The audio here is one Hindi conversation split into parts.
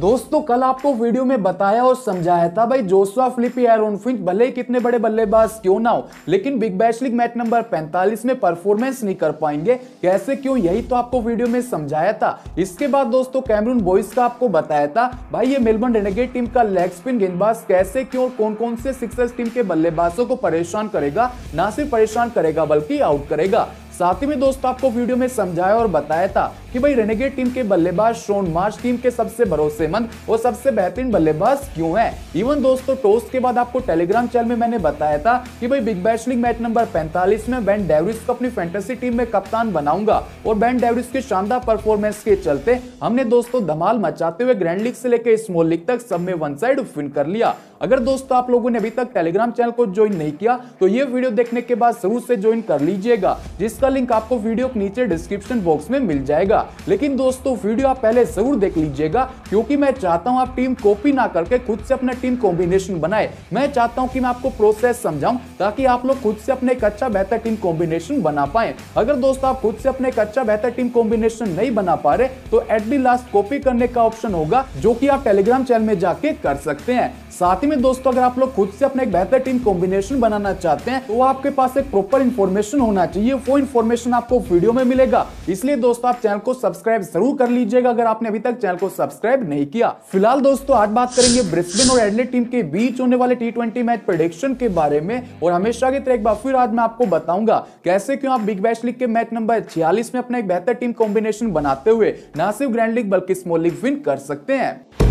दोस्तों कल आपको वीडियो में बताया और समझाया था भाई जोसुआ फिलिपी एरोन फिंच भले ही कितने बड़े बल्लेबाज क्यों ना हो लेकिन Big Bash League match number 45 में परफॉर्मेंस नहीं कर पाएंगे कैसे क्यों यही तो आपको वीडियो में समझाया था इसके बाद दोस्तों कैमरून बॉयज का आपको बताया था भाई ये मेलबर्न रेनेगेट टीम का लेग स्पिन गेंदबाज कैसे क्यों और कौन कौन से सिक्सर्स टीम के बल्लेबाजों को परेशान करेगा ना सिर्फ परेशान करेगा बल्कि आउट करेगा साथ ही में दोस्तों आपको वीडियो में समझाया और बताया था कि भाई रेनेगेट टीम के बल्लेबाज शोन मार्च टीम के सबसे भरोसेमंद और सबसे बेहतरीन बल्लेबाज क्यों है इवन दोस्तों टॉस के बाद आपको टेलीग्राम चैनल में मैंने बताया था कि भाई Big Bash League match number 45 में बैन डेविस को अपनी फैंटेसी टीम में कप्तान बनाऊंगा और बैन डेविस के शानदार परफॉर्मेंस के चलते हमने दोस्तों धमाल मचाते हुए ग्रैंड लीग से लेकर स्मॉल लीग तक सब में वन साइड फिन कर लिया अगर दोस्तों आप लोगों ने अभी तक टेलीग्राम चैनल को ज्वाइन नहीं किया तो ये वीडियो देखने के बाद जरूर से ज्वाइन कर लीजिएगा जिसका लिंक आपको वीडियो के नीचे डिस्क्रिप्शन बॉक्स में मिल जाएगा करेगा लेकिन दोस्तों वीडियो आप पहले जरूर देख लीजिएगा क्योंकि मैं चाहता हूं आप टीम कॉपी ना करके खुद से अपने टीम कॉम्बिनेशन बनाए मैं चाहता हूं कि मैं आपको प्रोसेस समझाऊं ताकि आप लोग खुद से अपने एक अच्छा बेहतर टीम कॉम्बिनेशन बना पाए अगर दोस्तों आप खुद से अपने एक अच्छा बेहतर टीम कॉम्बिनेशन नहीं बना पा रहे तो एट दी लास्ट कॉपी करने का ऑप्शन होगा जो की आप टेलीग्राम चैनल में जाके कर सकते हैं साथ ही में दोस्तों अगर आप लोग खुद से अपना एक बेहतर टीम कॉम्बिनेशन बनाना चाहते हैं तो आपके पास एक प्रॉपर इन्फॉर्मेशन होना चाहिए वो इन्फॉर्मेशन आपको वीडियो में मिलेगा इसलिए दोस्तों आप चैनल को सब्सक्राइब जरूर कर लीजिएगा अगर आपने अभी तक चैनल को सब्सक्राइब नहीं किया फिलहाल दोस्तों आज बात करेंगे ब्रिस्बेन और एडलेट टीम के बीच होने वाले टी मैच प्रोडिक्शन के बारे में और हमेशा की तरह एक बार फिर आज मैं आपको बताऊंगा कैसे क्यों आप बिग बैश लीग के मैच नंबर छियालीस में अपना एक बेहतर टीम कॉम्बिनेशन बनाते हुए न सिर्फ ग्रैंड लीग बल्कि स्मॉल लीग विन कर सकते हैं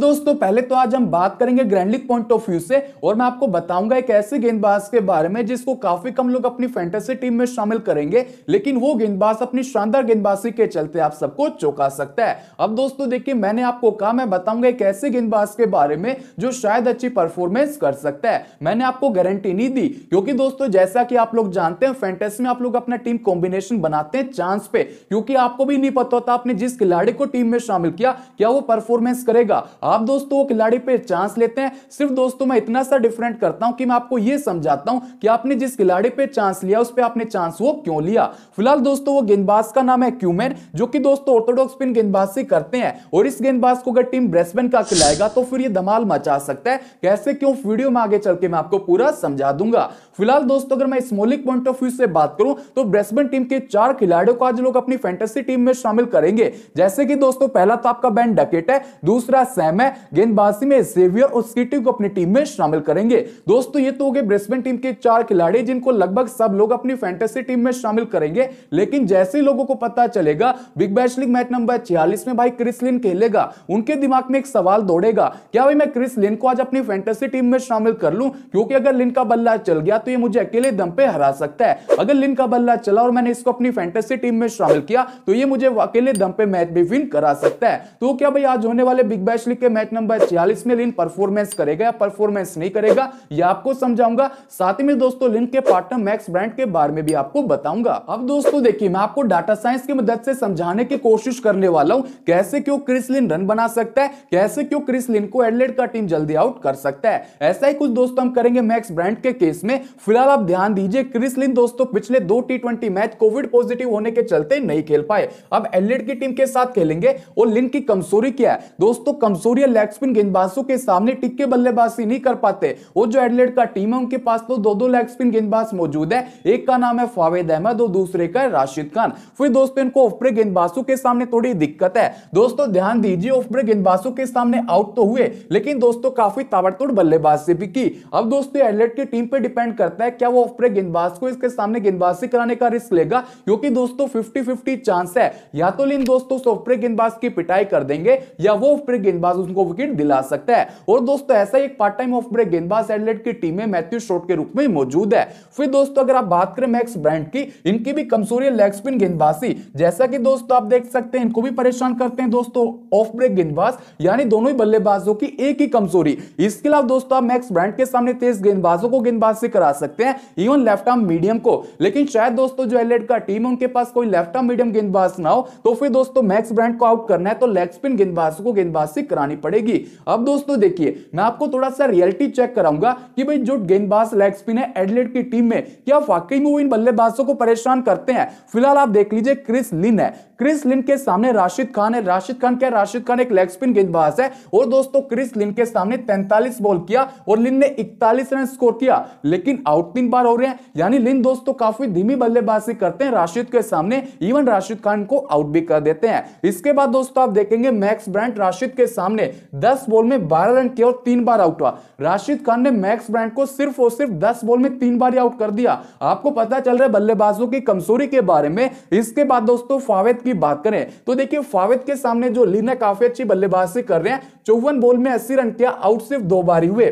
दोस्तों पहले तो आज हम बात करेंगे ग्रैंडलिक पॉइंट ऑफ व्यू से और मैं आपको बताऊंगा एक ऐसे गेंदबाज के बारे में जिसको काफी कम लोग अपनी फैंटेसी टीम में शामिल करेंगे लेकिन वो गेंदबाज अपनी शानदार गेंदबाजी के चलते आप सबको चौंका सकता है अब दोस्तों देखिए मैंने आपको कहा मैं बताऊंगा एक ऐसे गेंदबाज के बारे में जो शायद अच्छी परफॉर्मेंस कर सकता है मैंने आपको गारंटी नहीं दी क्योंकि दोस्तों जैसा कि आप लोग जानते हैं फैंटेसी में आप लोग अपना टीम कॉम्बिनेशन बनाते हैं चांस पे क्योंकि आपको भी नहीं पता होता आपने जिस खिलाड़ी को टीम में शामिल किया क्या वो परफॉर्मेंस करेगा आप दोस्तों खिलाड़ी पे चांस लेते हैं सिर्फ दोस्तों मैं इतना सा डिफरेंट करता हूं कि मैं आपको यह समझाता हूं कि आपने जिस खिलाड़ी पे चांस लिया उस पर आपने चांस वो क्यों लिया फिलहाल दोस्तों वो गेंदबाज का नाम है क्यूमेन जो कि दोस्तों ऑर्थोडॉक्स स्पिन गेंदबाज से करते हैं और इस गेंदबाज को अगर टीम ब्रेसबैन का खिलाएगा तो फिर ये धमाल मचा सकता है कैसे क्यों वीडियो में आगे चल के मैं आपको पूरा समझा दूंगा फिलहाल दोस्तों अगर मैं स्मोलिक पॉइंट ऑफ व्यू से बात करूं तो ब्रेसबैन टीम के चार खिलाड़ियों को आज लोग अपनी फैंटेसी टीम में शामिल करेंगे जैसे कि दोस्तों पहला तो आपका बैंड डकेट है दूसरा सैम में गेंदबाजी में सेवियर और सिटी को अपनी टीम में शामिल करेंगे दोस्तों ये तो हो गए ब्रिस्बेन टीम के चार खिलाड़ी जिनको लगभग सब लोग अपनी फैंटेसी टीम में शामिल करेंगे लेकिन जैसे ही लोगों को पता चलेगा Big Bash League match number छियालीस में भाई क्रिसलिन खेलेगा उनके दिमाग में एक सवाल दौड़ेगा क्या भाई मैं क्रिस लिन को आज अपनी फैंटेसी टीम में शामिल कर लूं क्योंकि अगर लिन का बल्ला चल गया तो ये मुझे अकेले दम पे हरा सकता है अगर लिन का बल्ला चला और मैंने इसको अपनी फैंटेसी टीम में शामिल किया तो ये मुझे अकेले दम पे मैच भी विन करा सकता है तो क्या भाई आज होने वाले बिग बैश लीग के मैच नंबर छियालीस में लिन परफॉर्मेंस करेगा या परफॉर्मेंस नहीं करेगा यह आपको समझाऊंगा साथ ही में दोस्तों लिन के पार्टनर मैक्स ब्रांड के बारे में भी आपको बताऊंगा अब दोस्तों देखिए मैं आपको डाटा साइंस की मदद से समझाने की कोशिश करने वाला हूँ कैसे क्यों क्रिस लिन रन बना सकता है कैसे क्यों क्रिस लिन को एडलेट का टीम जल्दी आउट कर सकता है ऐसा ही कुछ दोस्तों हम करेंगे मैक्स ब्रांड के केस में फिलहाल आप ध्यान दीजिए क्रिस लिन दोस्तों पिछले दो टी मैच कोविड पॉजिटिव होने के चलते नहीं खेल पाए अब एडलेट की टीम के साथ खेलेंगे और लिन की कमजोरी क्या है दोस्तों कमजोरी कमजोरिया लेग स्पिन गेंदबाजों के सामने टिक्के बल्लेबाजी नहीं कर पाते वो जो एडलेट का टीम है उनके पास तो दो दो लेग स्पिन गेंदबाज मौजूद है एक का नाम है फावेद अहमद और दूसरे का राशिद खान फिर दोस्तों इनको ऑफ गेंदबाजों के सामने थोड़ी दिक्कत है दोस्तों ध्यान दीजिए ऑफ गेंदबाजों के सामने आउट तो हुए लेकिन दोस्तों काफी ताबड़तोड़ बल्लेबाजी भी की अब दोस्तों एडलेट की टीम पर डिपेंड करता है क्या वो ऑफ गेंदबाज को इसके सामने गेंदबाजी कराने का रिस्क लेगा क्योंकि दोस्तों फिफ्टी फिफ्टी चांस है या तो इन दोस्तों ऑफ गेंदबाज की पिटाई कर देंगे या वो ऑफ गेंदबाज पास उनको विकेट दिला सकता है और दोस्तों ऐसा ही एक पार्ट टाइम ऑफ ब्रेक गेंदबाज एडलेट की टीम में मैथ्यू श्रोट के रूप में मौजूद है फिर दोस्तों अगर आप बात करें मैक्स ब्रांड की इनकी भी कमजोरी लेग स्पिन गेंदबाजी जैसा कि दोस्तों आप देख सकते हैं इनको भी परेशान करते हैं दोस्तों ऑफ ब्रेक गेंदबाज यानी दोनों ही बल्लेबाजों की एक ही कमजोरी इसके अलावा दोस्तों आप मैक्स ब्रांड के सामने तेज गेंदबाजों को गेंदबाज से करा सकते हैं इवन लेफ्ट आर्म मीडियम को लेकिन शायद दोस्तों जो एडलेट का टीम उनके पास कोई लेफ्ट आर्म मीडियम गेंदबाज ना हो तो फिर दोस्तों मैक्स ब्रांड को आउट करना है तो लेग स्पिन गेंदबाजों को गेंदबाज से कराना लगानी पड़ेगी अब दोस्तों देखिए मैं आपको थोड़ा सा रियलिटी चेक कराऊंगा कि भाई जो गेंदबाज लेग स्पिन है एडलेट की टीम में क्या वाकई में वो इन बल्लेबाजों को परेशान करते हैं फिलहाल आप देख लीजिए क्रिस लिन है क्रिस लिन के सामने राशिद खान है राशिद खान क्या राशिद खान एक लेग स्पिन गेंदबाज है और दोस्तों क्रिस लिन के सामने तैंतालीस बॉल किया और लिन ने इकतालीस रन स्कोर किया लेकिन आउट तीन बार हो रहे हैं यानी लिन दोस्तों काफी धीमी बल्लेबाजी करते हैं राशिद के सामने इवन राशिद खान को आउट भी कर देते हैं इसके बाद दोस्तों आप देखेंगे मैक्स ब्रांड राशिद के सामने दस बॉल में बारह रन किया और तीन बार आउट हुआ राशिद खान ने मैक्स ब्रांड को सिर्फ और सिर्फ दस बॉल में तीन बार आउट कर दिया आपको पता चल रहा है बल्लेबाजों की कमजोरी के बारे में इसके बाद दोस्तों फावेद की बात करें तो देखिए फावेद के सामने जो लीना है काफी अच्छी बल्लेबाजी कर रहे हैं चौवन बॉल में अस्सी रन किया आउट सिर्फ दो बारी हुए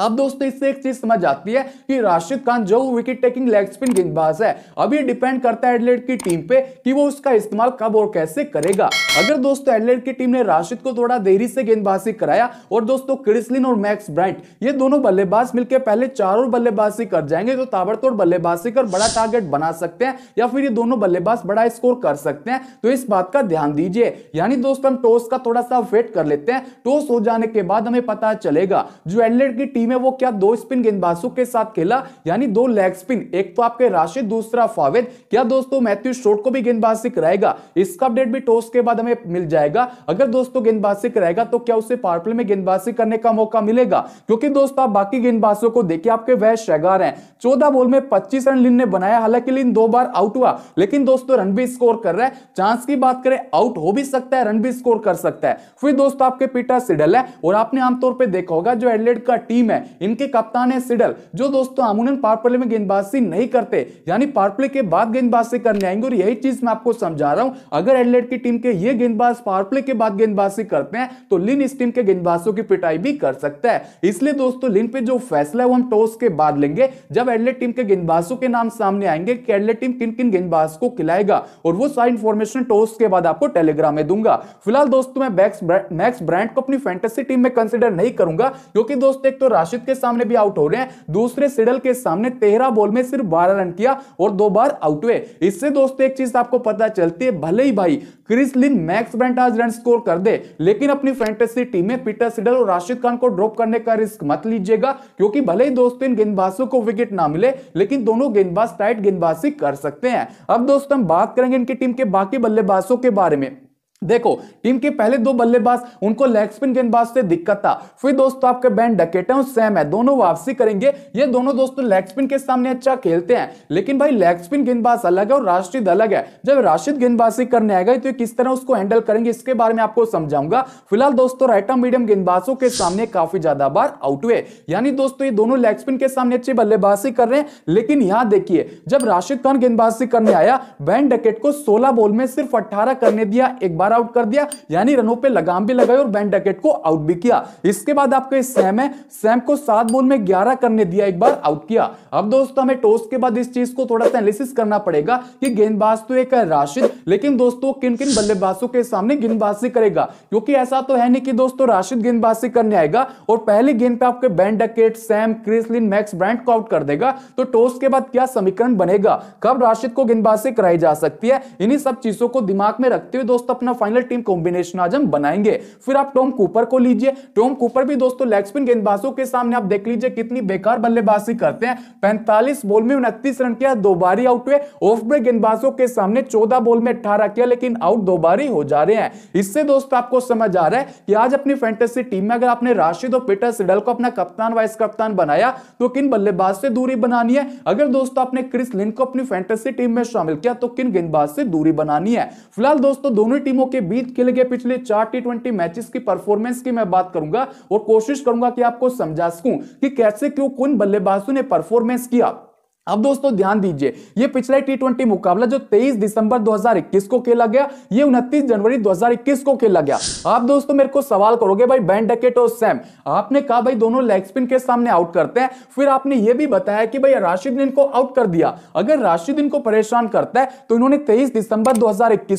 अब दोस्तों इससे एक चीज समझ आती है कि राशिद खान जो विकेट टेकिंग लेग स्पिन गेंदबाज है अब ये डिपेंड करता है एडलेट की टीम पे कि वो उसका इस्तेमाल कब और कैसे करेगा अगर दोस्तों एडलेट की टीम ने राशिद को थोड़ा देरी से गेंदबाजी कराया और दोस्तों क्रिसलिन और मैक्स ब्राइट ये दोनों बल्लेबाज मिलकर पहले चारों बल्लेबाजी कर जाएंगे तो ताबड़तोड़ बल्लेबाजी कर बड़ा टारगेट बना सकते हैं या फिर ये दोनों बल्लेबाज बड़ा स्कोर कर सकते हैं तो इस बात का ध्यान दीजिए यानी दोस्तों हम टॉस का थोड़ा सा वेट कर लेते हैं टॉस हो जाने के बाद हमें पता चलेगा जो एडलेट की टीम है वो क्या दो स्पिन गेंदबाजों के साथ खेला यानी दो लेग स्पिन एक तो आपके राशिद दूसरा फावेद क्या दोस्तों मैथ्यू स्टोट को भी गेंदबाजी कराएगा इसका अपडेट भी टॉस के बाद हमें मिल जाएगा अगर दोस्तों गेंदबाजी कराएगा तो क्या उसे पार्पल में गेंदबाजी करने का मौका मिलेगा क्योंकि दोस्तों आप बाकी गेंदबाजों को देखिए आपके वह शेगार हैं चौदह बॉल में पच्चीस रन लिन ने बनाया हालांकि लिन दो बार आउट हुआ लेकिन दोस्तों रन भी स्कोर कर रहा है चांस की बात करें आउट हो भी सकता है रन भी स्कोर कर सकता है फिर दोस्तों आपके पीटा सिडल है और आपने आमतौर पर देखा होगा जो एडलेट का टीम है इनके कप्तान है सिडल जो दोस्तों अमूनन पावर में गेंदबाजी नहीं करते यानी पावर के बाद गेंदबाजी करने आएंगे और यही चीज मैं आपको समझा रहा हूं अगर एडलेट की टीम के ये गेंदबाज पावर के बाद गेंदबाजी करते हैं तो लिन इस टीम के गेंदबाजों की पिटाई भी कर सकता है इसलिए दोस्तों लिन पे जो फैसला है वो हम टॉस के बाद लेंगे जब एडलेट टीम के गेंदबाजों के नाम सामने आएंगे कि एडलेट टीम किन किन गेंदबाज को खिलाएगा और वो सारी इंफॉर्मेशन टॉस के बाद आपको टेलीग्राम में दूंगा फिलहाल दोस्तों मैं मैक्स ब्रांड को अपनी फैंटेसी टीम में कंसिडर नहीं करूंगा क्योंकि दोस्तों एक तो राशिद के सामने भी आउट हो रहे हैं दूसरे सिडल के सामने तेरह बॉल में सिर्फ बारह रन किया और दो बार आउट हुए इससे दोस्तों एक चीज आपको पता चलती है भले ही भाई क्रिस लिन मैक्स ब्रेंट आज रन स्कोर कर दे लेकिन अपनी फैंटेसी टीम में पीटर सिडल और राशिद खान को ड्रॉप करने का रिस्क मत लीजिएगा क्योंकि भले ही दोस्तों इन गेंदबाजों को विकेट ना मिले लेकिन दोनों गेंदबाज टाइट गेंदबाजी कर सकते हैं अब दोस्तों हम बात करेंगे इनकी टीम के बाकी बल्लेबाजों के बारे में देखो टीम के पहले दो बल्लेबाज उनको लेग स्पिन गेंदबाज से दिक्कत था फिर दोस्तों तो आपके बैन डकेटे और सैम है दोनों वापसी करेंगे ये दोनों दोस्तों लेग स्पिन के सामने अच्छा खेलते हैं लेकिन भाई लेग स्पिन गेंदबाज अलग है और राष्ट्रीय अलग है जब राशिद गेंदबाजी करने आएगा तो किस तरह उसको हैंडल करेंगे इसके बारे में आपको समझाऊंगा फिलहाल दोस्तों राइट आर्म मीडियम गेंदबाजों के सामने काफी ज्यादा बार आउट हुए यानी दोस्तों ये दोनों लेग स्पिन के सामने अच्छी बल्लेबाजी कर रहे हैं लेकिन यहां देखिए जब राशिद खान गेंदबाजी करने आया बैंड डकेट को सोलह बॉल में सिर्फ अट्ठारह करने दिया एक बार बाहर आउट कर दिया यानी रनों पे लगाम भी लगाई और बैन डकेट को आउट भी किया इसके बाद आपका सैम है सैम को सात बॉल में ग्यारह करने दिया एक बार आउट किया अब दोस्तों हमें टॉस के बाद इस चीज को थोड़ा सा एनालिसिस करना पड़ेगा कि गेंदबाज तो एक है राशिद लेकिन दोस्तों किन किन बल्लेबाजों के सामने गेंदबाजी करेगा क्योंकि ऐसा तो है नहीं कि दोस्तों राशिद गेंदबाजी करने आएगा और पहली गेंद पे आपके Ben Duckett Sam Chris Lynn Max Bryant को आउट कर देगा तो टॉस के बाद क्या समीकरण बनेगा कब राशिद को गेंदबाजी कराई जा सकती है इन्हीं सब चीजों को दिमाग में रखते हुए दोस्तों अपना फाइनल टीम कॉम्बिनेशन आज हम बनाएंगे फिर आप टॉम कूपर को लीजिए टॉम कूपर भी दोस्तों लेग स्पिन गेंदबाजों के सामने आप देख लीजिए कितनी बेकार बल्लेबाजी करते हैं पैंतालीस बॉल में उनतीस रन किया दो बारी आउट हुए ऑफ ब्रेक गेंदबाजों के सामने चौदह बॉल में अठारह किया लेकिन आउट दो बारी हो जा रहे हैं इससे दोस्तों आपको समझ आ रहा है कि आज अपनी फैंटेसी टीम में अगर आपने राशिद और पीटर सिडल को अपना कप्तान वाइस कप्तान बनाया तो किन बल्लेबाज से दूरी बनानी है अगर दोस्तों आपने क्रिस लिन को अपनी फैंटेसी टीम में शामिल किया तो किन गेंदबाज से दूरी बनानी है फिलहाल दोस्तों दोनों टीमों के बीच खेले गए पिछले चार टी ट्वेंटी मैचेस की परफॉर्मेंस की मैं बात करूंगा और कोशिश करूंगा कि आपको समझा सकूं कि कैसे क्यों कौन बल्लेबाजों ने परफॉर्मेंस किया अब दोस्तों ध्यान दीजिए ये पिछला टी ट्वेंटी मुकाबला जो 23 दिसंबर 2021 को खेला गया ये 29 जनवरी 2021 को खेला गया आप दोस्तों मेरे को सवाल करोगे भाई बैन डकेट और सैम आपने कहा भाई दोनों लेग स्पिन के सामने आउट करते हैं फिर आपने ये भी बताया कि भाई राशिद ने इनको आउट कर दिया अगर राशिद इनको परेशान करता है तो इन्होंने तेईस दिसंबर दो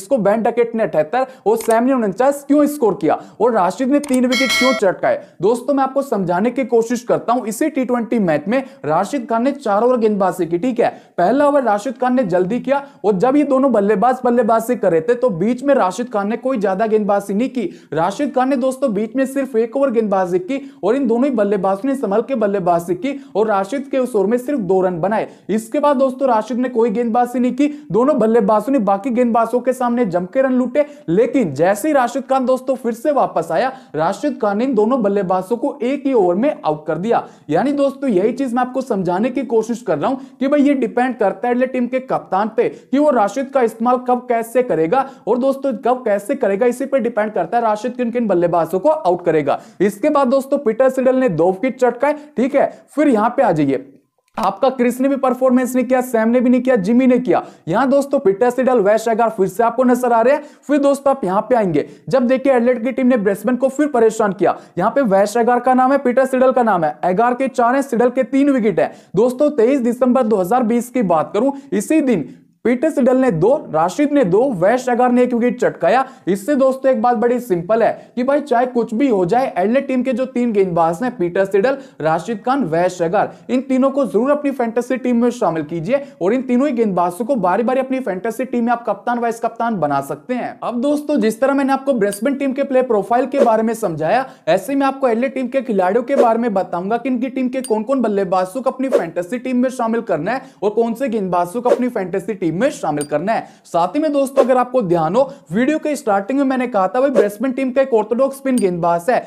को बैन डकेट ने अठहत्तर और सैम ने उनचास क्यों स्कोर किया और राशिद ने तीन विकेट क्यों चटकाए दोस्तों मैं आपको समझाने की कोशिश करता हूं इसी टी मैच में राशिद खान ने चारों ओवर गेंदबाज से की ठीक है पहला ओवर राशिद खान ने जल्दी किया और जब ये दोनों बल्लेबाज बल्लेबाजी कर रहे थे तो बीच में राशिद खान ने कोई ज्यादा गेंदबाजी नहीं की राशिद खान ने दोस्तों बीच में सिर्फ एक ओवर गेंदबाजी की और इन दोनों ही बल्लेबाजों ने संभल के बल्लेबाजी की और राशिद के उस ओवर में सिर्फ दो रन बनाए इसके बाद दोस्तों राशिद ने कोई गेंदबाजी नहीं की दोनों बल्लेबाजों ने बाकी गेंदबाजों के सामने जमकर रन लूटे लेकिन जैसे ही राशिद खान दोस्तों फिर से वापस आया राशिद खान ने इन दोनों बल्लेबाजों को एक ही ओवर में आउट कर दिया यानी दोस्तों यही चीज मैं आपको समझाने की कोशिश कर रहा हूं कि भाई ये डिपेंड करता है टीम के कप्तान पे कि वो राशिद का इस्तेमाल कब कैसे करेगा और दोस्तों कब कैसे करेगा इसी पे डिपेंड करता है राशिद किन किन बल्लेबाजों को आउट करेगा इसके बाद दोस्तों पीटर सिडल ने दो विकेट चटकाए ठीक है फिर यहां पर आ जाइए आपका क्रिस ने भी परफॉर्मेंस नहीं किया सैम ने भी नहीं किया जिमी ने किया यहां दोस्तों पिटर सिडल वैश अगर फिर से आपको नजर आ रहे हैं फिर दोस्तों आप यहां पे आएंगे जब देखिए एडलेट की टीम ने ब्रेसमैन को फिर परेशान किया यहां पे वैश एगार का नाम है पीटर सिडल का नाम है एगार के चार है सिडल के तीन विकेट है दोस्तों तेईस दिसंबर दो की बात करूं इसी दिन पीटर सिडल ने दो राशिद ने दो वैश अगर ने एक विकेट चटकाया इससे दोस्तों एक बात बड़ी सिंपल है कि भाई चाहे कुछ भी हो जाए एडले टीम के जो तीन गेंदबाज हैं पीटर सिडल राशिद खान वैश अगर इन तीनों को जरूर अपनी फैंटेसी टीम में शामिल कीजिए और इन तीनों ही गेंदबाजों को बारी बारी अपनी फैंटेसी टीम में आप कप्तान वाइस कप्तान बना सकते हैं अब दोस्तों जिस तरह मैंने आपको ब्रेस्बेन टीम के प्ले प्रोफाइल के बारे में समझाया ऐसे में आपको एडले टीम के खिलाड़ियों के बारे में बताऊंगा कि इनकी टीम के कौन कौन बल्लेबाजों को अपनी फैंटेसी टीम में शामिल करना है और कौन से गेंदबाजों को अपनी फैंटेसी टीम में शामिल करना है साथ ही में दोस्तों अगर आपको ध्यान हो वीडियो के स्टार्टिंग में मैंने कहा था भाई बैट्समैन टीम का एक ऑर्थोडॉक्स स्पिन गेंदबाज है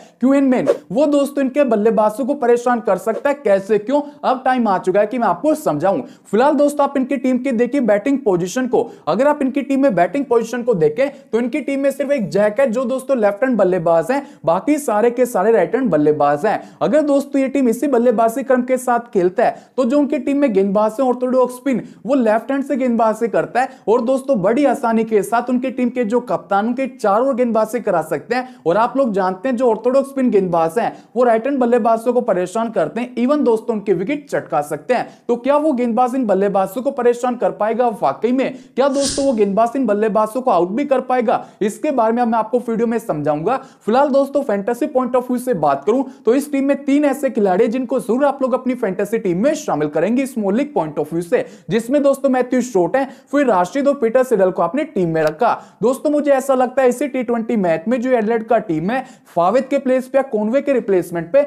मेन वो दोस्तों इनके बल्लेबाजों को परेशान कर सकता है कैसे क्यों अब टाइम आ चुका है कि मैं आपको समझाऊं फिलहाल दोस्तों आप इनकी टीम की देखिए बैटिंग पोजिशन को अगर आप इनकी टीम में बैटिंग पोजिशन को देखें तो इनकी टीम में सिर्फ एक जैक है जो दोस्तों लेफ्ट हैंड बल्लेबाज है बाकी सारे के सारे राइट हैंड बल्लेबाज है अगर दोस्तों ये टीम इसी बल्लेबाजी क्रम के साथ खेलता है तो जो उनकी टीम में गेंदबाज है ऑर्थोडॉक्स स्पिन वो लेफ्ट हैंड से गेंदबाज से करता है और दोस्तों बड़ी आसानी के साथ उनकी टीम के जो कप्तान उनके चारों गेंदबाज से करा सकते हैं और आप लोग जानते हैं जो ऑर्थोडॉक्स स्पिन गेंदबाज हैं वो राइट हैंड बल्लेबाजों को परेशान करते हैं इवन दोस्तों उनके विकेट चटका सकते हैं तो क्या वो गेंदबाज इन बल्लेबाजों को परेशान कर पाएगा वाकई में क्या दोस्तों वो गेंदबाज इन बल्लेबाजों को आउट भी कर पाएगा इसके बारे में मैं आपको वीडियो में समझाऊंगा फिलहाल दोस्तों फैंटेसी पॉइंट ऑफ व्यू से बात करूं तो इस टीम में तीन ऐसे खिलाड़ी जिनको जरूर आप लोग अपनी फैंटेसी टीम में शामिल करेंगे small league point of view से जिसमें दोस्तों मैथ्यू श्रोट है फिर राशिद और पीटर सिडल को आपने टीम में रखा दोस्तों मुझे ऐसा लगता है इसी टी मैच में जो एडलेट का टीम है फाविद के प्लेस पे या कोनवे के रिप्लेसमेंट पे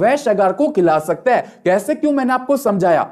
वह शगार को खिला सकता है कैसे क्यों मैंने आपको समझाया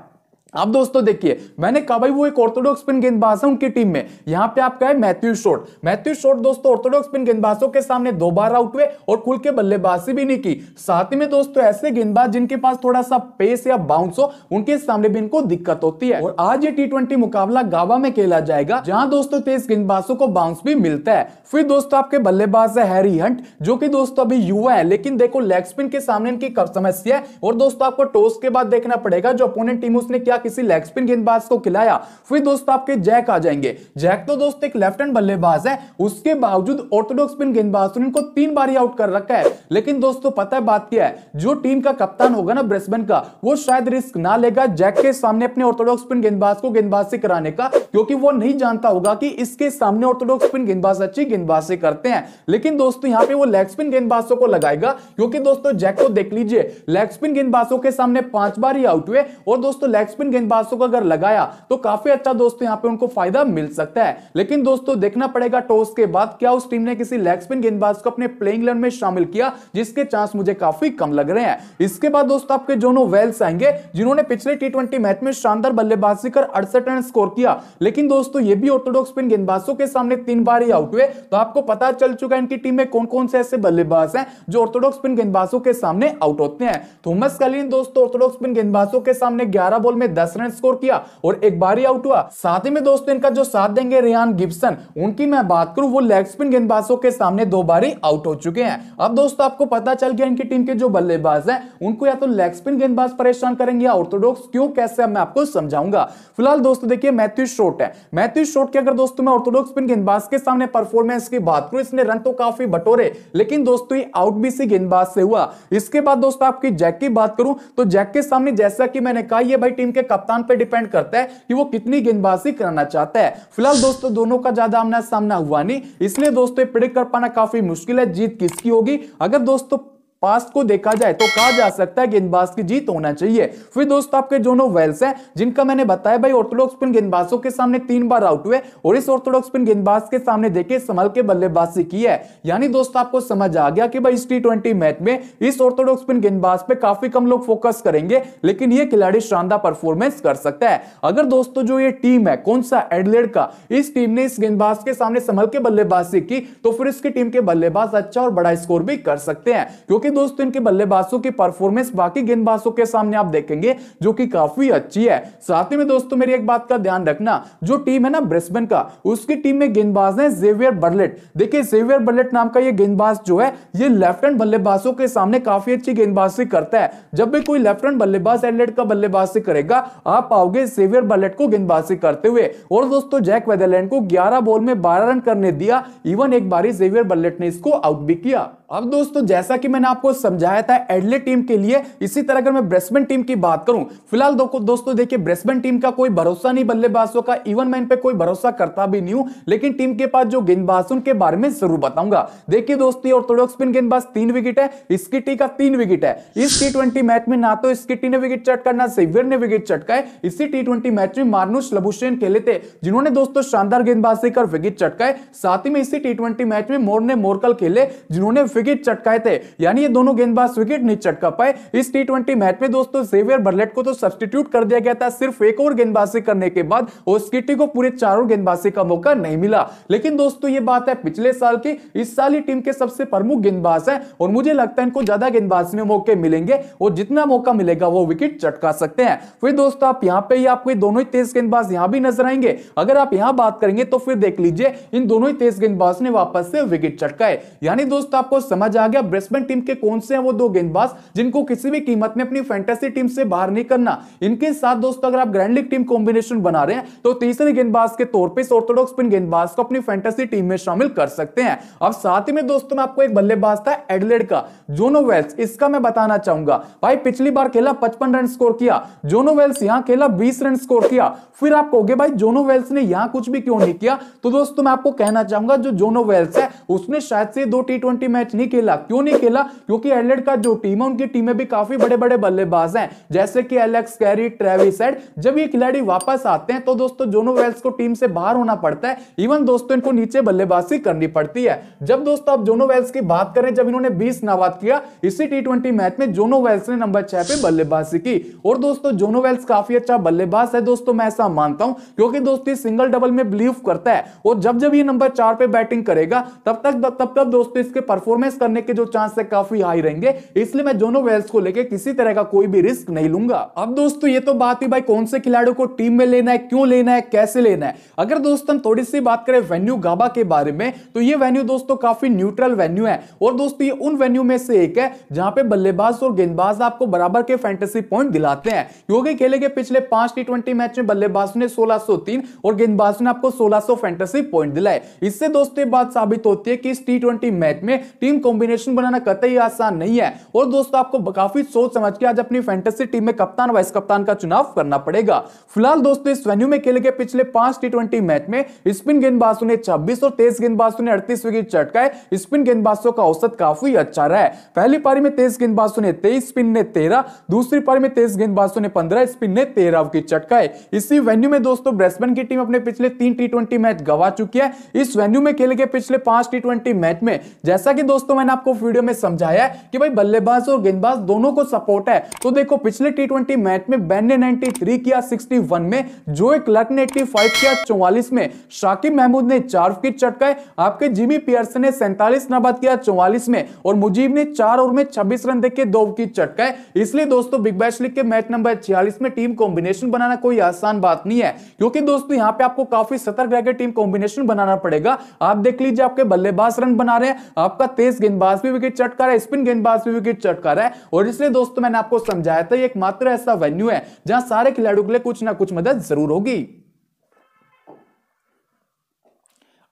अब दोस्तों देखिए मैंने कहा भाई वो एक ऑर्थोडॉक्स स्पिन गेंदबाज है उनकी टीम में यहाँ पे आपका है मैथ्यू शोर्ट मैथ्यू शोर्ट दोस्तों ऑर्थोडॉक्स स्पिन गेंदबाजों के सामने दो बार आउट हुए और खुल के बल्लेबाजी भी नहीं की साथ ही में दोस्तों ऐसे गेंदबाज जिनके पास थोड़ा सा पेस या बाउंस हो उनके सामने भी इनको दिक्कत होती है और आज ये टी मुकाबला गावा में खेला जाएगा जहां दोस्तों तेज गेंदबाजों को बाउंस भी मिलता है फिर दोस्तों आपके बल्लेबाज है हैरी हंट जो कि दोस्तों अभी युवा है लेकिन देखो लेग स्पिन के सामने इनकी समस्या है और दोस्तों आपको टॉस के बाद देखना पड़ेगा जो अपोनेंट टीम उसने क्या किसी लेग स्पिन गेंदबाज को खिलाया फिर दोस्तों आपके जैक आ जाएंगे जैक तो दोस्त एक लेफ्ट हैंड बल्लेबाज है उसके बावजूद ऑर्थोडॉक्स स्पिन गेंदबाज ने इनको तीन बार ही आउट कर रखा है लेकिन दोस्तों पता है बात क्या है जो टीम का कप्तान होगा ना ब्रिस्बेन का वो शायद रिस्क ना लेगा जैक के सामने अपने ऑर्थोडॉक्स स्पिन गेंदबाज को गेंदबाज से कराने का क्योंकि वो नहीं जानता होगा कि इसके सामने ऑर्थोडॉक्स स्पिन गेंदबाज अच्छी गेंदबाज से करते हैं लेकिन दोस्तों यहां पे वो लेग स्पिन गेंदबाजों को लगाएगा क्योंकि दोस्तों जैक को देख लीजिए लेग स्पिन गेंदबाजों के सामने पांच बार ही आउट हुए और दोस्तों लेग स्पिन गेंदबाजों को अगर लगाया तो काफी अच्छा दोस्तों यहाँ पे उनको फायदा मिल सकता है लेकिन दोस्तों देखना पड़ेगा टॉस के बाद क्या उस टीम ने किसी लेग स्पिन गेंदबाज को अपने प्लेइंग इलेवन में शामिल किया जिसके चांस मुझे काफी कम लग रहे हैं इसके बाद दोस्तों आपके जोनो वेल्स आएंगे जिन्होंने पिछले टी मैच में शानदार बल्लेबाजी कर अड़सठ रन स्कोर किया लेकिन दोस्तों ये भी ऑर्थोडॉक्स स्पिन गेंदबाजों के सामने तीन बार ही आउट हुए तो आपको पता चल चुका है इनकी टीम में कौन कौन से ऐसे बल्लेबाज हैं जो ऑर्थोडॉक्स स्पिन गेंदबाजों के सामने आउट होते हैं थॉमस तो कलिन दोस्तों ऑर्थोडॉक्स स्पिन गेंदबाजों के सामने ग्यारह बॉल में दस रन स्कोर किया और एक बार ही आउट हुआ साथ ही में दोस्तों इनका जो साथ देंगे रियान गिब्सन उनकी मैं बात करूं वो लेग स्पिन गेंदबाजों के सामने दो बार ही आउट हो चुके हैं अब दोस्तों आपको पता चल गया इनकी टीम के जो बल्लेबाज है उनको या तो लेग स्पिन गेंदबाज परेशान करेंगे या ऑर्थोडॉक्स क्यों कैसे मैं आपको समझाऊंगा फिलहाल दोस्तों देखिए मैथ्यू शोट है मैथ्यू शोट के अगर दोस्तों मैं ऑर्थोडॉक्स स्पिन गेंदबाज के सामने परफॉर्मेंस की बात करूं इसने रन तो काफी बटोरे लेकिन दोस्तों ये आउट भी सी गेंदबाज से हुआ इसके बाद दोस्तों आपकी जैक की बात करूं तो जैक के सामने जैसा कि मैंने कहा यह भाई टीम के कप्तान पर डिपेंड करता है कि वो कितनी गेंदबाजी कराना चाहता है फिलहाल दोस्तों दोनों का ज्यादा आमना सामना हुआ नहीं इसलिए दोस्तों प्रिडिक्ट कर पाना काफी मुश्किल है जीत किसकी होगी अगर दोस्तों पास्ट को देखा जाए तो कहा जा सकता है गेंदबाज की जीत होना चाहिए फिर दोस्तों आपके जोनो वेल्स है जिनका मैंने बताया भाई ऑर्थोडॉक्स स्पिन गेंदबाजों के सामने तीन बार आउट हुए और इस ऑर्थोडॉक्स स्पिन गेंदबाज के सामने देखे संभल के बल्लेबाजी की है यानी दोस्तों आपको समझ आ गया कि भाई इस टी मैच में इस ऑर्थोडॉक्स स्पिन गेंदबाज पे काफी कम लोग फोकस करेंगे लेकिन ये खिलाड़ी शानदार परफॉर्मेंस कर सकता है अगर दोस्तों जो ये टीम है कौन सा एडलेड का इस टीम ने इस गेंदबाज के सामने संभल के बल्लेबाजी की तो फिर इसकी टीम के बल्लेबाज अच्छा और बड़ा स्कोर भी कर सकते हैं क्योंकि दोस्तों इनके बल्लेबाजों की परफॉर्मेंस बाकी गेंदबाजों के सामने आप देखेंगे जो कि काफी अच्छी है साथ ही में दोस्तों मेरी एक बात का ध्यान रखना जो टीम है ना ब्रिस्बेन का उसकी टीम में गेंदबाज है जेवियर बर्लेट देखिए जेवियर बर्लेट नाम का ये गेंदबाज जो है ये लेफ्ट हैंड बल्लेबाजों के सामने काफी अच्छी गेंदबाजी करता है जब भी कोई लेफ्ट हैंड बल्लेबाज एडलेट का बल्लेबाजी करेगा आप आओगे जेवियर बर्लेट को गेंदबाजी करते हुए और दोस्तों जैक वेदरलैंड को ग्यारह बॉल में बारह रन करने दिया इवन एक बारी जेवियर बर्लेट ने इसको आउट भी किया अब दोस्तों जैसा कि मैंने आपको समझाया था एडले टीम के लिए इसी तरह अगर मैं ब्रेसबेन टीम की बात करूं फिलहाल दो, दोस्तों देखिए ब्रेसबेन टीम का कोई भरोसा नहीं बल्लेबाजों का इवन मैं इन पे कोई भरोसा करता भी नहीं हूं लेकिन टीम के पास जो गेंदबाज उनके बारे में जरूर बताऊंगा देखिए दोस्तों ऑर्थोडॉक्स स्पिन गेंदबाज तीन विकेट है इसकी टी का तीन विकेट है इस टी मैच में ना तो इसकी टी ने विकेट चटका ना सेवियर ने विकेट चटका है इसी टी मैच में मार्नुष लबुशेन खेले थे जिन्होंने दोस्तों शानदार गेंदबाजी कर विकेट चटकाए साथ ही में इसी टी मैच में मोर ने मोरकल खेले जिन्होंने विकेट चटकाए थे यानी ये दोनों गेंदबाज विकेट नहीं चटका पाए इस टी मैच में दोस्तों जेवियर बर्लेट को तो सब्सटीट्यूट कर दिया गया था सिर्फ एक और गेंदबाजी करने के बाद ओस्किटी को पूरे चारों गेंदबाजी का मौका नहीं मिला लेकिन दोस्तों ये बात है पिछले साल की इस साल ही टीम के सबसे प्रमुख गेंदबाज है और मुझे लगता है इनको ज्यादा गेंदबाज में मौके मिलेंगे और जितना मौका मिलेगा वो विकेट चटका सकते हैं फिर दोस्तों आप यहाँ पे ही आपको दोनों ही तेज गेंदबाज यहाँ भी नजर आएंगे अगर आप यहाँ बात करेंगे तो फिर देख लीजिए इन दोनों ही तेज गेंदबाज ने वापस से विकेट चटकाए यानी दोस्तों आपको समझ आ गया ब्रिस्बेन टीम के कौन से हैं वो दो गेंदबाज जिनको किसी भी कीमत में अपनी फैंटेसी टीम से बाहर नहीं करना इनके साथ दोस्तों अगर आप ग्रैंड लीग टीम कॉम्बिनेशन बना रहे हैं तो तीसरे गेंदबाज के तौर पर ऑर्थोडॉक्स स्पिन गेंदबाज को अपनी फैंटेसी टीम में शामिल कर सकते हैं अब साथ ही में दोस्तों में आपको एक बल्लेबाज था एडलेड का जोनो वेल्स इसका मैं बताना चाहूंगा भाई पिछली बार खेला पचपन रन स्कोर किया जोनो वेल्स यहां खेला बीस रन स्कोर किया फिर आप कहोगे भाई जोनो वेल्स ने यहां कुछ भी क्यों नहीं किया तो दोस्तों मैं आपको कहना चाहूंगा जो जोनो वेल्स है उसने शायद से दो टी मैच नहीं खेला क्यों नहीं खेला क्योंकि एडलेट का जो टीम है उनकी टीम में भी काफी बड़े बड़े बल्लेबाज हैं जैसे कि एलेक्स कैरी ट्रेविस एड जब ये खिलाड़ी वापस आते हैं तो दोस्तों जोनो वेल्स को टीम से बाहर होना पड़ता है इवन दोस्तों इनको नीचे बल्लेबाजी करनी पड़ती है जब दोस्तों आप जोनो वेल्स की बात करें जब इन्होंने बीस नवाद किया इसी टी मैच में जोनो वेल्स ने नंबर छह पे बल्लेबाजी की और दोस्तों जोनो वेल्स काफी अच्छा बल्लेबाज है दोस्तों मैं ऐसा मानता हूं क्योंकि दोस्तों सिंगल डबल में बिलीव करता है और जब जब ये नंबर चार पे बैटिंग करेगा तब तक तब तक दोस्तों इसके परफॉर्मेंस कॉम्प्रोमाइज करने के जो चांस है काफी हाई रहेंगे इसलिए मैं दोनों वेल्स को लेकर किसी तरह का कोई भी रिस्क नहीं लूंगा अब दोस्तों ये तो बात ही भाई कौन से खिलाड़ियों को टीम में लेना है क्यों लेना है कैसे लेना है अगर दोस्तों थोड़ी सी बात करें वेन्यू गाबा के बारे में तो ये वेन्यू दोस्तों काफी न्यूट्रल वेन्यू है और दोस्तों ये उन वेन्यू में से एक है जहां पे बल्लेबाज और गेंदबाज आपको बराबर के फैंटेसी पॉइंट दिलाते हैं क्योंकि खेले गए पिछले पांच टी मैच में बल्लेबाज ने 1603 और गेंदबाज ने आपको 1600 फैंटेसी पॉइंट दिलाए इससे दोस्तों ये बात साबित होती है कि इस टी मैच में टीम बेहतरीन कॉम्बिनेशन बनाना कतई आसान नहीं है और दोस्तों आपको काफी सोच समझ के आज अपनी फैंटेसी टीम में कप्तान वाइस कप्तान का चुनाव करना पड़ेगा फिलहाल दोस्तों इस वेन्यू में खेले गए पिछले पांच टी मैच में स्पिन गेंदबाजों ने छब्बीस और तेज गेंदबाजों ने अड़तीस विकेट चटकाए स्पिन गेंदबाजों का औसत काफी अच्छा रहा है पहली पारी में तेज गेंदबाजों ने तेईस स्पिन ने तेरह दूसरी पारी में तेज गेंदबाजों ने पंद्रह स्पिन ने तेरह विकेट चटकाए इसी वेन्यू में दोस्तों ब्रेसबेन की टीम अपने पिछले तीन टी मैच गवा चुकी है इस वेन्यू में खेले गए पिछले पांच टी मैच में जैसा कि दोस्तों दोस्तों मैंने आपको वीडियो में समझाया है कि भाई बल्लेबाज और गेंदबाज दोनों को सपोर्ट है तो देखो पिछले टी मैच में बैन ने नाइनटी किया सिक्सटी में जो एक लक ने एट्टी किया चौवालीस में शाकिब महमूद ने चार विकेट चटकाए आपके जिमी पियर्सन ने सैंतालीस नाबाद किया चौवालीस में और मुजीब ने चार ओवर में छब्बीस रन देकर दो विकेट चटकाए इसलिए दोस्तों बिग बैश लीग के मैच नंबर छियालीस में टीम कॉम्बिनेशन बनाना कोई आसान बात नहीं है क्योंकि दोस्तों यहाँ पे आपको काफी सतर्क रहकर टीम कॉम्बिनेशन बनाना पड़ेगा आप देख लीजिए आपके बल्लेबाज रन बना रहे हैं आपका तेज तेज गेंदबाज भी विकेट चटका रहा है स्पिन गेंदबाज भी विकेट चटका रहा है और इसलिए दोस्तों मैंने आपको समझाया था ये मात्र ऐसा वेन्यू है जहां सारे खिलाड़ियों के लिए कुछ ना कुछ मदद जरूर होगी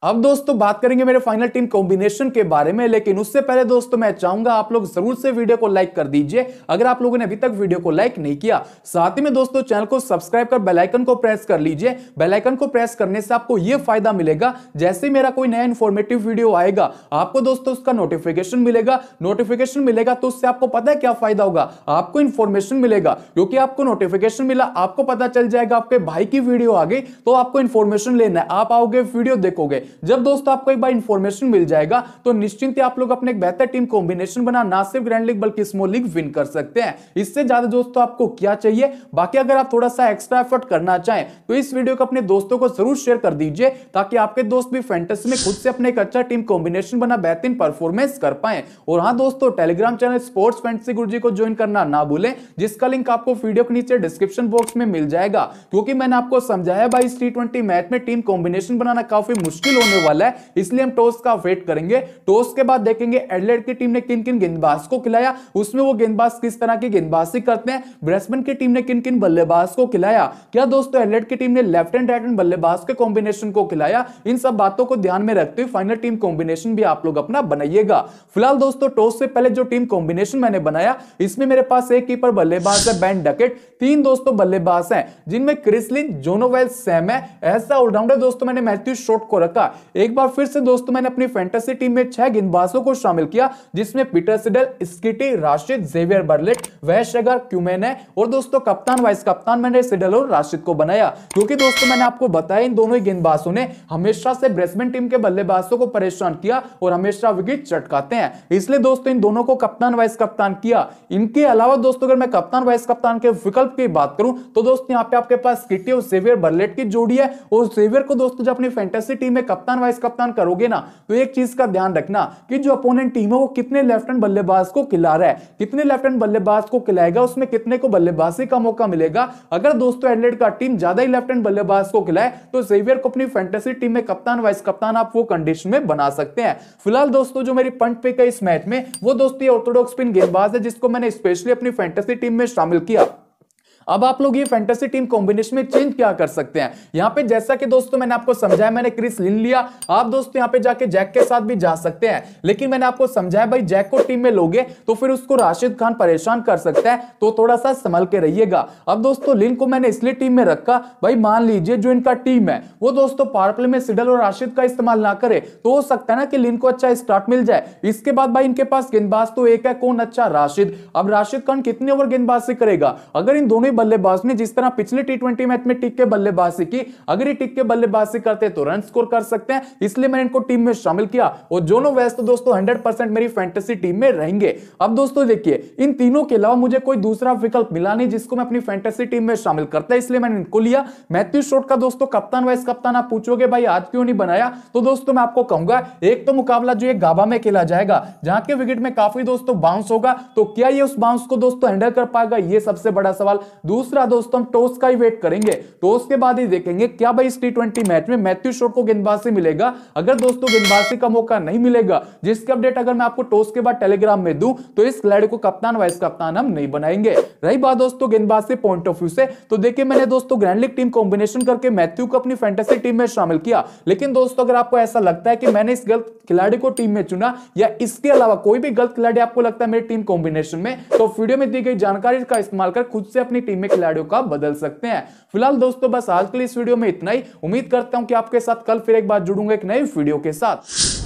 अब दोस्तों तो बात करेंगे मेरे फाइनल टीम कॉम्बिनेशन के बारे में लेकिन उससे पहले दोस्तों मैं चाहूंगा आप लोग जरूर से वीडियो को लाइक कर दीजिए अगर आप लोगों ने अभी तक वीडियो को लाइक नहीं किया साथ ही में दोस्तों चैनल को सब्सक्राइब कर बेलाइकन को प्रेस कर लीजिए बेलाइकन को प्रेस करने से आपको यह फायदा मिलेगा जैसे मेरा कोई नया इन्फॉर्मेटिव वीडियो आएगा आपको दोस्तों उसका नोटिफिकेशन मिलेगा नोटिफिकेशन मिलेगा तो उससे आपको पता है क्या फायदा होगा आपको इन्फॉर्मेशन मिलेगा क्योंकि आपको नोटिफिकेशन मिला आपको पता चल जाएगा आपके भाई की वीडियो आ गई तो आपको इन्फॉर्मेशन लेना है आप आओगे वीडियो देखोगे जब दोस्तों आपको एक बार इन्फॉर्मेशन मिल जाएगा तो निश्चिंत आप लोग अपने एक बेहतर टीम कॉम्बिनेशन बना ना सिर्फ ग्रैंड लीग बल्कि स्मॉल लीग विन कर सकते हैं इससे ज्यादा दोस्तों आपको क्या चाहिए बाकी अगर आप थोड़ा सा एक्स्ट्रा एफर्ट करना चाहें तो इस वीडियो को अपने दोस्तों को जरूर शेयर कर दीजिए ताकि आपके दोस्त भी फेंटस में खुद से अपने एक अच्छा टीम कॉम्बिनेशन बना बेहतरीन परफॉर्मेंस कर पाए और हाँ दोस्तों टेलीग्राम चैनल स्पोर्ट्स फैंटेसी गुरु को ज्वाइन करना ना भूलें जिसका लिंक आपको वीडियो के नीचे डिस्क्रिप्शन बॉक्स में मिल जाएगा क्योंकि मैंने आपको समझाया भाई इस टी मैच में टीम कॉम्बिनेशन बनाना काफी मुश्किल हो होने वाला है इसलिए हम टॉस का वेट करेंगे टॉस के बाद देखेंगे एडलेट की टीम ने किन किन गेंदबाज को खिलाया उसमें वो गेंदबाज किस तरह की गेंदबाजी करते हैं ब्रेसमैन की टीम ने किन किन बल्लेबाज को खिलाया क्या दोस्तों एडलेट की टीम ने लेफ्ट एंड राइट एंड बल्लेबाज के कॉम्बिनेशन को खिलाया इन सब बातों को ध्यान में रखते हुए फाइनल टीम कॉम्बिनेशन भी आप लोग अपना बनाइएगा फिलहाल दोस्तों टॉस से पहले जो टीम कॉम्बिनेशन मैंने बनाया इसमें मेरे पास एक कीपर बल्लेबाज है बैन डकेट तीन दोस्तों बल्लेबाज हैं जिनमें क्रिसलिन जोनोवेल सैम है ऐसा ऑलराउंडर दोस्तों मैंने मैथ्यू शॉट को रखा एक बार फिर से दोस्तों मैंने अपनी फैंटेसी टीम में छह गेंदबाजों को शामिल किया जिसमें पीटर सिडल स्किटी राशिद जेवियर बर्लेट वहशगर क्यूमेन है और दोस्तों कप्तान वाइस कप्तान मैंने सिडल और राशिद को बनाया क्योंकि दोस्तों मैंने आपको बताया इन दोनों गेंदबाजों ने हमेशा से ब्रेसमेन टीम के बल्लेबाजों को परेशान किया और हमेशा विकेट चटकाते हैं इसलिए दोस्तों इन दोनों को कप्तान वाइस कप्तान किया इनके अलावा दोस्तों अगर मैं कप्तान वाइस कप्तान के विकल्प की बात करूं तो दोस्तों यहाँ पे आपके पास किटी और सेवियर बर्लेट की जोड़ी है और सेवियर को दोस्तों जब अपनी फैंटेसी टीम में कप्तान वाइस कप्तान करोगे ना तो एक चीज का ध्यान रखना कि जो अपोनेंट टीम है वो कितने लेफ्ट हैंड बल्लेबाज को खिला रहा है कितने लेफ्ट हैंड बल्लेबाज को खिलाएगा उसमें कितने को बल्लेबाजी का मौका मिलेगा अगर दोस्तों एडलेट का टीम ज्यादा ही लेफ्ट हैंड बल्लेबाज को खिलाए तो जेवियर को अपनी फैंटेसी टीम में कप्तान वाइस कप्तान आप वो कंडीशन में बना सकते हैं फिलहाल दोस्तों जो मेरी पंट पिक है इस मैच में वो दोस्तों ऑर्थोडॉक्स स्पिन गेंदबाज है जिसको मैंने स्पेशली अपनी फैंटेसी टीम में शामिल किया अब आप लोग ये फैंटेसी टीम कॉम्बिनेशन में चेंज क्या कर सकते हैं यहाँ पे जैसा कि दोस्तों मैंने आपको समझाया मैंने क्रिस लिन लिया आप दोस्तों यहाँ पे जाके जैक के साथ भी जा सकते हैं लेकिन मैंने आपको समझाया भाई जैक को टीम में लोगे तो फिर उसको राशिद खान परेशान कर सकता है तो थोड़ा सा संभल के रहिएगा अब दोस्तों लिन को मैंने इसलिए टीम में रखा भाई मान लीजिए जो इनका टीम है वो दोस्तों पावर प्ले में सिडल और राशिद का इस्तेमाल ना करे तो हो सकता है ना कि लिन को अच्छा स्टार्ट मिल जाए इसके बाद भाई इनके पास गेंदबाज तो एक है कौन अच्छा राशिद अब राशिद खान कितने ओवर गेंदबाजी करेगा अगर इन दोनों बल्लेबाज ने जिस तरह पिछले टी ट्वेंटी मैच में टिक के बल्लेबाजी की अगर ये टिक के बल्लेबाजी करते तो रन स्कोर कर सकते हैं इसलिए मैंने इनको टीम में शामिल किया और जोनो वेस्ट तो दोस्तों हंड्रेड मेरी फैंटेसी टीम में रहेंगे अब दोस्तों देखिए इन तीनों के अलावा मुझे कोई दूसरा विकल्प मिला नहीं जिसको मैं अपनी फैंटेसी टीम में शामिल करता इसलिए मैंने इनको लिया मैथ्यू शोट का दोस्तों कप्तान वाइस कप्तान आप पूछोगे भाई आज क्यों नहीं बनाया तो दोस्तों मैं आपको कहूंगा एक तो मुकाबला जो ये गाबा में खेला जाएगा जहां के विकेट में काफी दोस्तों बाउंस होगा तो क्या ये उस बाउंस को दोस्तों हैंडल कर पाएगा ये सबसे बड़ा सवाल दूसरा दोस्तों हम टॉस का ही वेट करेंगे टॉस के बाद ही देखेंगे क्या भाई इस टी ट्वेंटी मैच में मैथ्यू शॉ को गेंदबाजी मिलेगा अगर दोस्तों गेंदबाजी का मौका नहीं मिलेगा जिसकी अपडेट अगर मैं आपको टॉस के बाद टेलीग्राम में दू तो इस खिलाड़ी को कप्तान वाइस कप्तान हम नहीं बनाएंगे रही बात दोस्तों गेंदबाजी पॉइंट ऑफ व्यू से तो देखिए मैंने दोस्तों ग्रैंड लीग टीम कॉम्बिनेशन करके मैथ्यू को अपनी फैंटेसी टीम में शामिल किया लेकिन दोस्तों अगर आपको ऐसा लगता है कि मैंने इस गलत खिलाड़ी को टीम में चुना या इसके अलावा कोई भी गलत खिलाड़ी आपको लगता है मेरी टीम कॉम्बिनेशन में तो वीडियो में दी गई जानकारी का इस्तेमाल कर खुद से अपनी टीम में खिलाड़ियों का बदल सकते हैं फिलहाल दोस्तों बस आज के लिए इस वीडियो में इतना ही उम्मीद करता हूं कि आपके साथ कल फिर एक बार जुड़ूंगा एक नई वीडियो के साथ